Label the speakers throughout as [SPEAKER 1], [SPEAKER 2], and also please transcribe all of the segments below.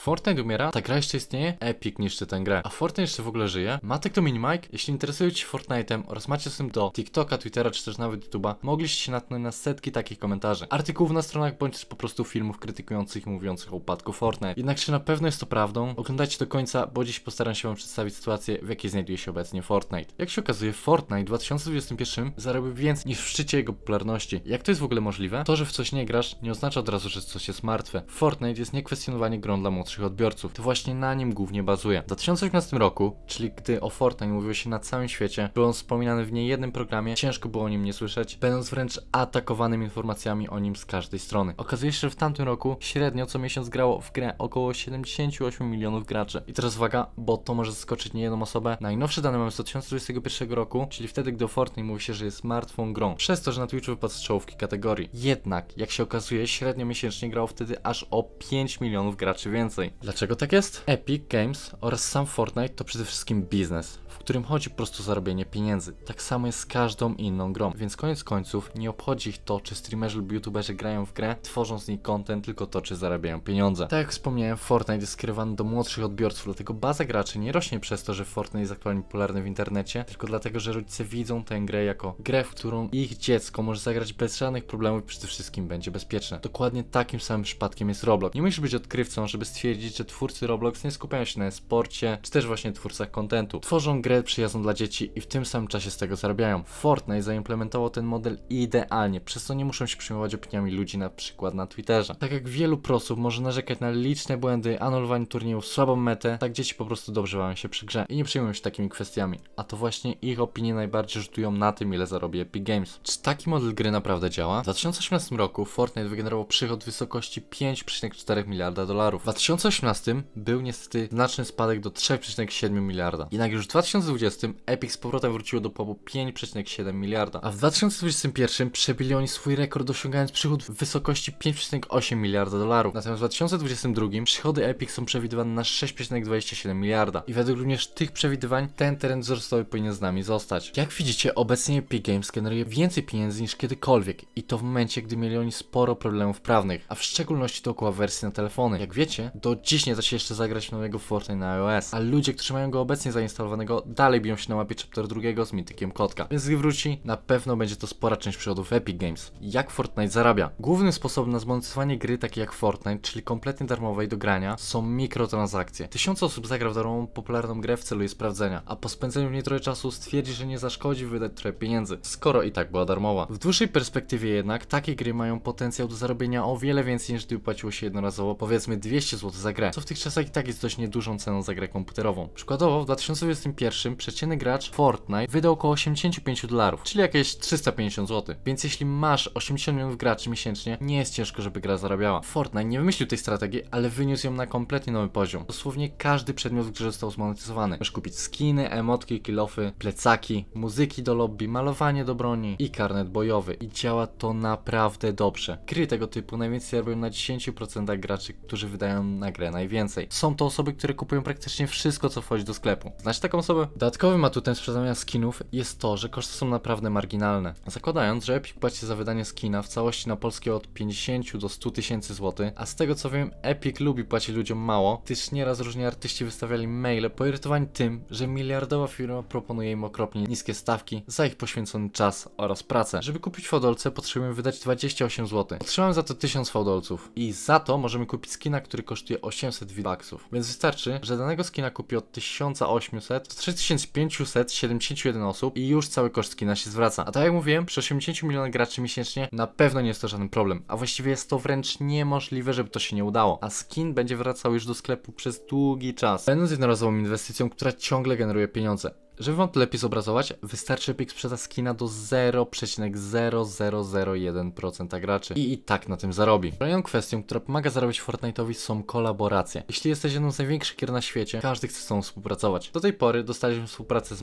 [SPEAKER 1] Fortnite umiera, ta gra jeszcze istnieje, Epic niszczy tę grę, a Fortnite jeszcze w ogóle żyje. Matek to Mike, jeśli interesujecie się Fortnite'em oraz macie dostęp do TikToka, Twittera czy też nawet YouTube'a, mogliście się natknąć na setki takich komentarzy, artykułów na stronach bądź też po prostu filmów krytykujących i mówiących o upadku Fortnite. Jednak czy na pewno jest to prawdą? Oglądajcie do końca, bo dziś postaram się wam przedstawić sytuację, w jakiej znajduje się obecnie Fortnite. Jak się okazuje, Fortnite w 2021 zarobił więcej niż w szczycie jego popularności. Jak to jest w ogóle możliwe? To, że w coś nie grasz, nie oznacza od razu, że coś jest martwe. Fortnite jest niekwestionowanie grą dla młodszych najmłodszych odbiorców, to właśnie na nim głównie bazuje. W 2018 roku, czyli gdy o Fortnite mówiło się na całym świecie, był on wspominany w niejednym programie, ciężko było o nim nie słyszeć, będąc wręcz atakowanym informacjami o nim z każdej strony. Okazuje się, że w tamtym roku średnio co miesiąc grało w grę około 78 milionów graczy. I teraz uwaga, bo to może zaskoczyć niejedną osobę. Najnowsze dane mamy z 2021 roku, czyli wtedy, gdy o Fortnite mówi się, że jest martwą grą, przez to, że na Twitchu wypadł z czołówki kategorii. Jednak, jak się okazuje, średnio miesięcznie grało wtedy aż o 5 milionów graczy więcej więcej. Dlaczego tak jest? Epic Games oraz sam Fortnite to przede wszystkim biznes w którym chodzi po prostu o zarobienie pieniędzy. Tak samo jest z każdą inną grą, więc koniec końców nie obchodzi ich to, czy streamerzy lub youtuberzy grają w grę, tworzą z niej content, tylko to, czy zarabiają pieniądze. Tak jak wspomniałem, Fortnite jest skierowany do młodszych odbiorców, dlatego baza graczy nie rośnie przez to, że Fortnite jest aktualnie popularny w internecie, tylko dlatego, że rodzice widzą tę grę jako grę, w którą ich dziecko może zagrać bez żadnych problemów i przede wszystkim będzie bezpieczne. Dokładnie takim samym przypadkiem jest Roblox. Nie musisz być odkrywcą, żeby stwierdzić, że twórcy Roblox nie skupiają się na sporcie, czy też właśnie twórcach kontentu. Tworzą robią grę przyjazną dla dzieci i w tym samym czasie z tego zarabiają. Fortnite zaimplementowało ten model idealnie, przez co nie muszą się przyjmować opiniami ludzi na przykład na Twitterze. Tak jak wielu prosów może narzekać na liczne błędy, anulowanie turniejów, słabą metę, tak dzieci po prostu dobrze bawią się przy grze i nie przejmują się takimi kwestiami. A to właśnie ich opinie najbardziej rzutują na tym, ile zarobi Epic Games. Czy taki model gry naprawdę działa? W 2018 roku Fortnite wygenerował przychód w wysokości 5,4 miliarda dolarów. W 2018 był niestety znaczny spadek do 3,7 miliarda. Jednak już w 2020 Epic z powrotem wróciło do pułapu 5,7 miliarda, a w 2021 przebili oni swój rekord osiągając przychód w wysokości 5,8 miliarda dolarów. Natomiast w 2022 przychody Epic są przewidywane na 6,27 miliarda i według również tych przewidywań ten trend wzrostowy powinien z nami zostać. Jak widzicie, obecnie Epic Games generuje więcej pieniędzy niż kiedykolwiek i to w momencie, gdy mieli oni sporo problemów prawnych, a w szczególności dookoła wersji na telefony. Jak wiecie, do dziś nie da się jeszcze zagrać nowego Fortnite na iOS, a ludzie, którzy mają go obecnie zainstalowanego dalej biją się na mapie chapter 2 z mitykiem kotka. Więc gdy wróci, na pewno będzie to spora część przychodów Epic Games. Jak Fortnite zarabia? Głównym sposobem na zmonetyzowanie gry takie jak Fortnite, czyli kompletnie darmowej do grania, są mikrotransakcje. Tysiące osób zagra w darmową popularną grę w celu jej sprawdzenia, a po spędzeniu w niej trochę czasu stwierdzi, że nie zaszkodzi wydać trochę pieniędzy, skoro i tak była darmowa. W dłuższej perspektywie jednak takie gry mają potencjał do zarobienia o wiele więcej niż gdy płaciło się jednorazowo powiedzmy 200 zł za grę, co w tych czasach i tak jest dość niedużą ceną za grę komputerową. Przykładowo w 2021 2021 przeciętny gracz Fortnite wydał około 85 dolarów, czyli jakieś 350 zł. Więc jeśli masz 80 milionów graczy miesięcznie, nie jest ciężko, żeby gra zarabiała. Fortnite nie wymyślił tej strategii, ale wyniósł ją na kompletnie nowy poziom. Dosłownie każdy przedmiot w grze został zmonetyzowany. Możesz kupić skiny, emotki, kilofy, plecaki, muzyki do lobby, malowanie do broni i karnet bojowy. I działa to naprawdę dobrze. Gry tego typu najwięcej robią na 10% graczy, którzy wydają na grę najwięcej. Są to osoby, które kupują praktycznie wszystko, co wchodzi do sklepu. Znasz taką osobę? dodatkowe. Dodatkowym atutem sprzedawania skinów jest to, że koszty są naprawdę marginalne. Zakładając, że Epic płaci za wydanie skina w całości na polskie od 50 do 100 tysięcy złotych, a z tego co wiem, Epic lubi płacić ludziom mało, gdyż nieraz różni artyści wystawiali maile poirytowani tym, że miliardowa firma proponuje im okropnie niskie stawki za ich poświęcony czas oraz pracę. Żeby kupić fodolce potrzebujemy wydać 28 zł. Otrzymałem za to 1000 fodolców i za to możemy kupić skina, który kosztuje 800 V-Bucksów. Więc wystarczy, że danego skina kupi od 1800 do 3571 osób i już cały koszt kina się zwraca. A tak jak mówiłem, przy 80 milionach graczy miesięcznie na pewno nie jest to żaden problem. A właściwie jest to wręcz niemożliwe, żeby to się nie udało. A skin będzie wracał już do sklepu przez długi czas, będąc jednorazową inwestycją, która ciągle generuje pieniądze. Żeby wam to lepiej zobrazować, wystarczy pik sprzeda skina do 0,0001% graczy i i tak na tym zarobi. Kolejną kwestią, która pomaga zarobić Fortnite'owi są kolaboracje. Jeśli jesteś jedną z największych gier na świecie, każdy chce z tobą współpracować. Do tej pory dostaliśmy współpracę z...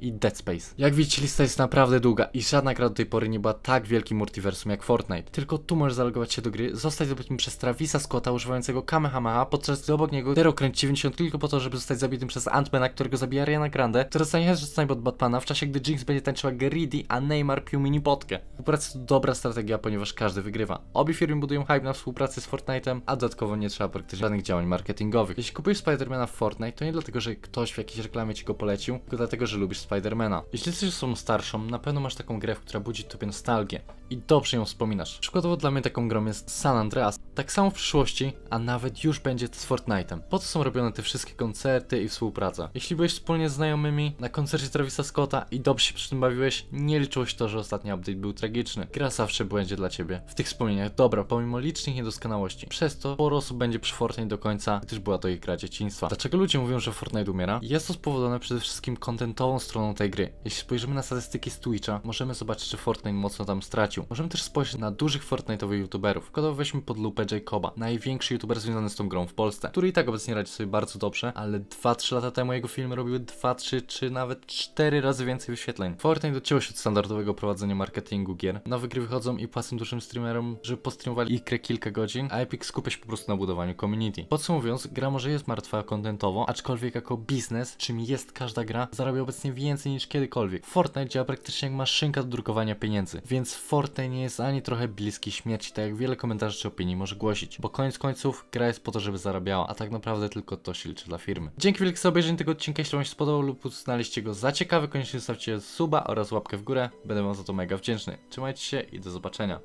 [SPEAKER 1] i Dead Space. Jak widzicie, lista jest naprawdę długa i żadna gra do tej pory nie była tak wielkim multiversum jak Fortnite. Tylko tu możesz zalogować się do gry, zostać zabitym przez Travisa Scotta używającego Kamehameha, podczas gdy obok niego Dero kręci 90 tylko po to, żeby zostać zabitym przez Antmana, którego zabija Ariana Grande, która zostanie rzucona od Batmana, w czasie gdy Jinx będzie tańczyła Greedy, a Neymar pił minipotkę. Współpraca to dobra strategia, ponieważ każdy wygrywa. Obie firmy budują hype na współpracy z Fortnite'em, a dodatkowo nie trzeba praktycznie żadnych działań marketingowych. Jeśli kupujesz Spidermana w Fortnite, to nie dlatego, że ktoś w jakiejś reklamie ci go polecił, tylko dlatego, że lubisz Spidermana. Jeśli jesteś osobą starszą, na pewno masz taką grę, która budzi tobie nostalgię i dobrze ją wspominasz. Przykładowo dla mnie taką grą jest San Andreas, tak samo w przyszłości, a nawet już będzie to z Fortnite'em. Po co są robione te wszystkie koncerty i współpraca? Jeśli byłeś wspólnie z znajomymi na koncercie Travisa Scotta i dobrze się przy tym bawiłeś, nie liczyło się to, że ostatni update był tragiczny. Gra zawsze będzie dla ciebie w tych wspomnieniach dobra, pomimo licznych niedoskonałości. Przez to sporo osób będzie przy Fortnite do końca, gdyż była to ich gra dzieciństwa. Dlaczego ludzie mówią, że Fortnite umiera? Jest to spowodowane przede wszystkim kontentową stroną tej gry. Jeśli spojrzymy na statystyki z Twitcha, możemy zobaczyć, czy Fortnite mocno tam stracił. Możemy też spojrzeć na dużych Fortnite'owych youtuberów. Kodowo weźmy pod lupę Jacoba, największy youtuber związany z tą grą w Polsce, który i tak obecnie radzi sobie bardzo dobrze, ale 2-3 lata temu jego filmy robiły 2, 3 czy nawet 4 razy więcej wyświetleń. Fortnite odcięło się od standardowego prowadzenia marketingu gier. Nowe gry wychodzą i płacą dużym streamerom, że postreamowali ich grę kilka godzin, a Epic skupia się po prostu na budowaniu community. Podsumowując, gra może jest martwa kontentowo, aczkolwiek jako biznes, czym jest każda gra, zarabia obecnie więcej niż kiedykolwiek. Fortnite działa praktycznie jak maszynka do drukowania pieniędzy, więc Fortnite nie jest ani trochę bliski śmierci, tak jak wiele komentarzy czy opinii może głosić, bo koniec końców gra jest po to, żeby zarabiała, a tak naprawdę tylko to się liczy dla firmy. Dzięki wielkie za obejrzenie tego odcinka, jeśli wam się spodobał lub uznaliście go za ciekawy, koniecznie zostawcie suba oraz łapkę w górę, będę wam za to mega wdzięczny. Trzymajcie się i do zobaczenia.